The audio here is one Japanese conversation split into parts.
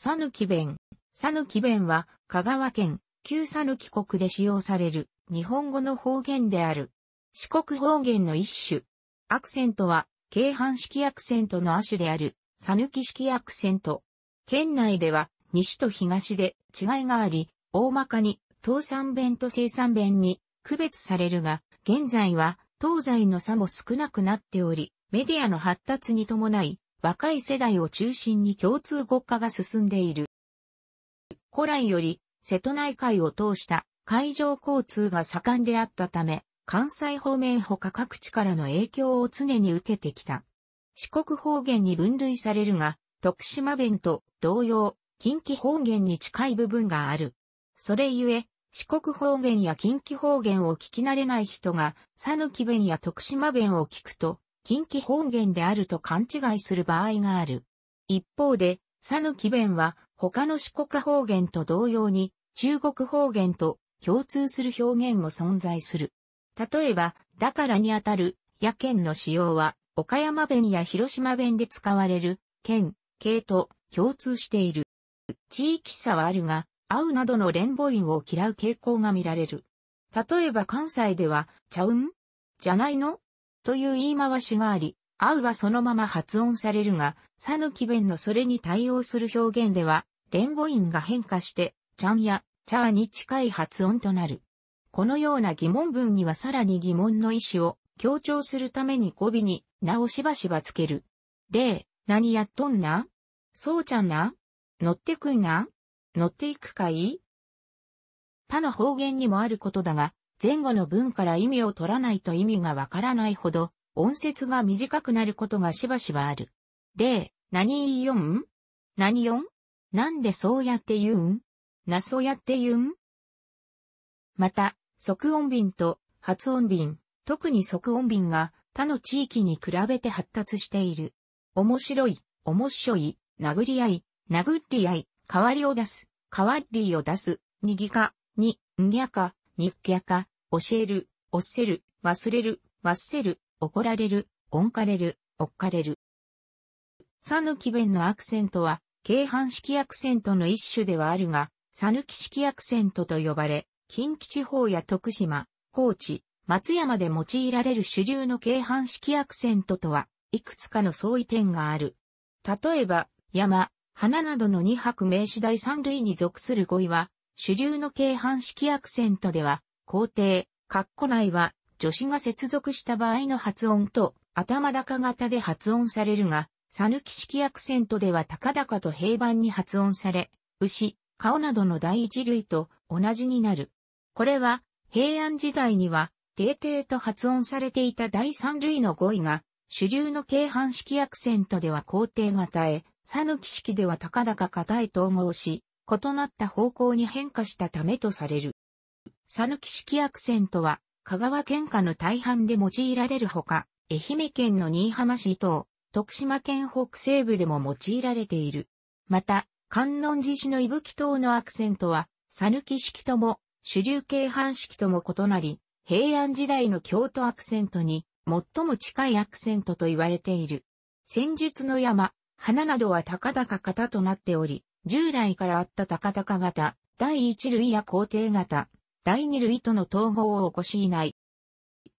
さぬき弁。さぬき弁は、香川県、旧さぬき国で使用される、日本語の方言である。四国方言の一種。アクセントは、京阪式アクセントの亜種である、さぬき式アクセント。県内では、西と東で違いがあり、大まかに、東山弁と西山弁に区別されるが、現在は、東西の差も少なくなっており、メディアの発達に伴い、若い世代を中心に共通国家が進んでいる。古来より瀬戸内海を通した海上交通が盛んであったため、関西方面ほか各地からの影響を常に受けてきた。四国方言に分類されるが、徳島弁と同様、近畿方言に近い部分がある。それゆえ、四国方言や近畿方言を聞き慣れない人が、ぬき弁や徳島弁を聞くと、近畿方言であると勘違いする場合がある。一方で、佐抜き弁は他の四国方言と同様に中国方言と共通する表現も存在する。例えば、だからにあたる、や県の使用は、岡山弁や広島弁で使われる、県、系と共通している。地域差はあるが、合うなどの連母音を嫌う傾向が見られる。例えば関西では、ちゃうんじゃないのという言い回しがあり、アウはそのまま発音されるが、さぬき弁のそれに対応する表現では、連語音が変化して、ちゃんや、ちゃーに近い発音となる。このような疑問文にはさらに疑問の意思を強調するために語尾に、名をしばしばつける。例、何やっとんなそうちゃんな乗ってくんな乗っていくかい他の方言にもあることだが、前後の文から意味を取らないと意味がわからないほど、音節が短くなることがしばしばある。例、何言いよん何よんなんでそうやって言うんなそうやって言うんまた、即音便と発音便、特に即音便が他の地域に比べて発達している。面白い、面白い、殴り合い、殴り合い、代わりを出す、代わりを出す、にぎか、に、んぎゃか、日夜か、教える、おっせる、忘れる、忘せる、怒られる、おんかれる、おっかれる。さぬき弁のアクセントは、京阪式アクセントの一種ではあるが、さぬき式アクセントと呼ばれ、近畿地方や徳島、高知、松山で用いられる主流の京阪式アクセントとは、いくつかの相違点がある。例えば、山、花などの二拍名詞第三類に属する語彙は、主流の軽半式アクセントでは、皇帝、括弧内は、助詞が接続した場合の発音と、頭高型で発音されるが、さぬき式アクセントでは高々と平板に発音され、牛、顔などの第一類と同じになる。これは、平安時代には、定定と発音されていた第三類の語彙が、主流の軽半式アクセントでは皇帝型へ、さぬき式では高々型へ統合し、異なった方向に変化したためとされる。讃岐式アクセントは、香川県下の大半で用いられるほか、愛媛県の新居浜市等、徳島県北西部でも用いられている。また、観音寺市の伊吹島のアクセントは、讃岐式とも、主流系半式とも異なり、平安時代の京都アクセントに最も近いアクセントと言われている。戦術の山、花などは高々型となっており、従来からあった高々型、第1類や皇帝型、第2類との統合を起こしいない。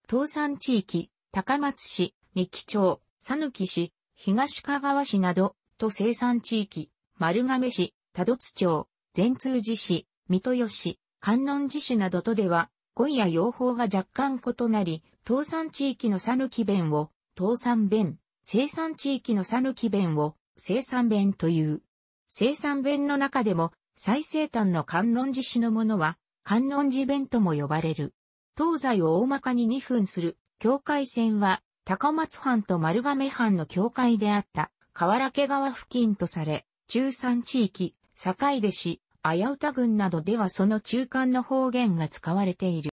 倒産地域、高松市、三木町、讃岐市、東かがわ市など、と生産地域、丸亀市、多度津町、善通寺市、三豊市、観音寺市などとでは、語彙や用法が若干異なり、倒産地域の讃岐弁を、倒産弁、生産地域の讃岐弁を、生産弁という。生産弁の中でも最西端の観音寺市のものは観音寺弁とも呼ばれる。東西を大まかに2分する境界線は高松藩と丸亀藩の境界であった河原家川付近とされ、中山地域、境出市、綾歌郡などではその中間の方言が使われている。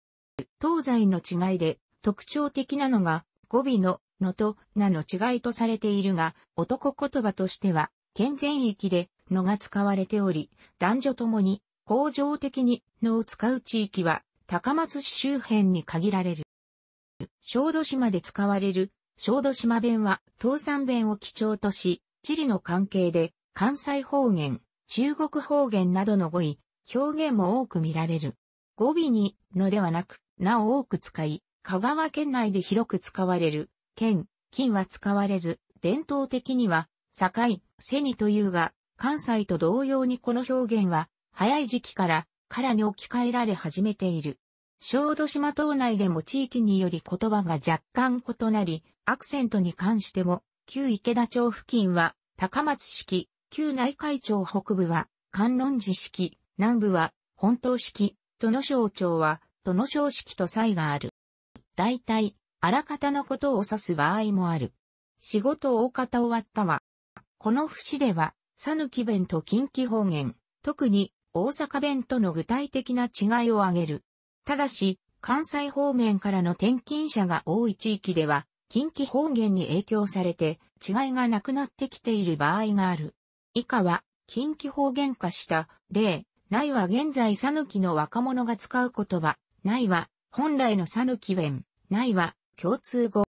東西の違いで特徴的なのが語尾ののとなの違いとされているが、男言葉としては、健全域でのが使われており、男女ともに、恒常的にのを使う地域は、高松市周辺に限られる。小豆島で使われる、小豆島弁は、東山弁を基調とし、地理の関係で、関西方言、中国方言などの語彙、表現も多く見られる。語尾に、のではなく、なお多く使い、香川県内で広く使われる、県、金は使われず、伝統的には、境、背にというが、関西と同様にこの表現は、早い時期から、からに置き換えられ始めている。小豆島島内でも地域により言葉が若干異なり、アクセントに関しても、旧池田町付近は高松式、旧内海町北部は観音寺式、南部は本島式、の省庁はの省式と差異がある。大体、あらかたのことを指す場合もある。仕事大方終わったわ。この節では、ヌキ弁と近畿方言、特に大阪弁との具体的な違いを挙げる。ただし、関西方面からの転勤者が多い地域では、近畿方言に影響されて違いがなくなってきている場合がある。以下は、近畿方言化した例、ないは現在ヌキの若者が使う言葉、ないは本来のヌキ弁、ないは共通語。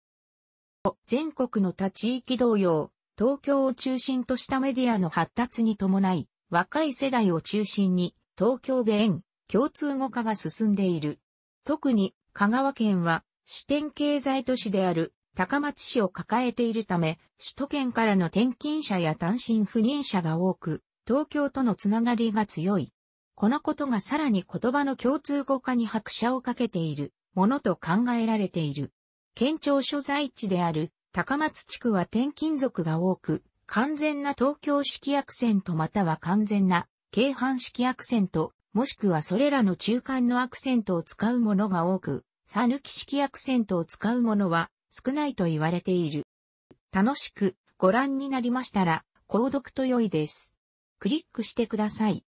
全国の他地域同様、東京を中心としたメディアの発達に伴い、若い世代を中心に、東京弁、共通語化が進んでいる。特に、香川県は、支店経済都市である、高松市を抱えているため、首都圏からの転勤者や単身赴任者が多く、東京とのつながりが強い。このことがさらに言葉の共通語化に拍車をかけているものと考えられている。県庁所在地である高松地区は転勤族が多く、完全な東京式アクセントまたは完全な京阪式アクセント、もしくはそれらの中間のアクセントを使うものが多く、さぬき式アクセントを使うものは少ないと言われている。楽しくご覧になりましたら、購読と良いです。クリックしてください。